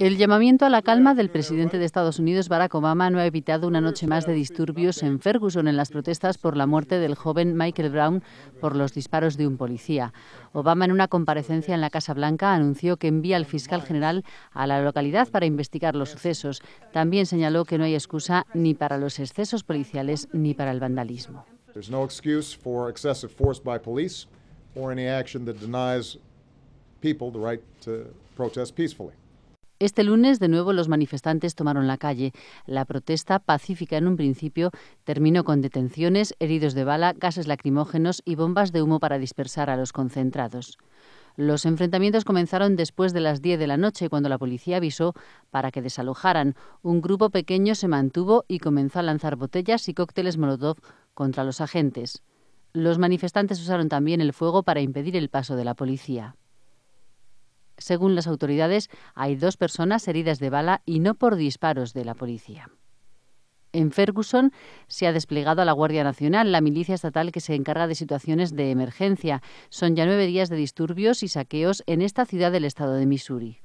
El llamamiento a la calma del presidente de Estados Unidos, Barack Obama, no ha evitado una noche más de disturbios en Ferguson en las protestas por la muerte del joven Michael Brown por los disparos de un policía. Obama, en una comparecencia en la Casa Blanca, anunció que envía al fiscal general a la localidad para investigar los sucesos. También señaló que no hay excusa ni para los excesos policiales ni para el vandalismo. people the right to protest peacefully. Este lunes, de nuevo, los manifestantes tomaron la calle. La protesta, pacífica en un principio, terminó con detenciones, heridos de bala, gases lacrimógenos y bombas de humo para dispersar a los concentrados. Los enfrentamientos comenzaron después de las 10 de la noche, cuando la policía avisó para que desalojaran. Un grupo pequeño se mantuvo y comenzó a lanzar botellas y cócteles Molotov contra los agentes. Los manifestantes usaron también el fuego para impedir el paso de la policía. Según las autoridades, hay dos personas heridas de bala y no por disparos de la policía. En Ferguson se ha desplegado a la Guardia Nacional, la milicia estatal que se encarga de situaciones de emergencia. Son ya nueve días de disturbios y saqueos en esta ciudad del estado de Missouri.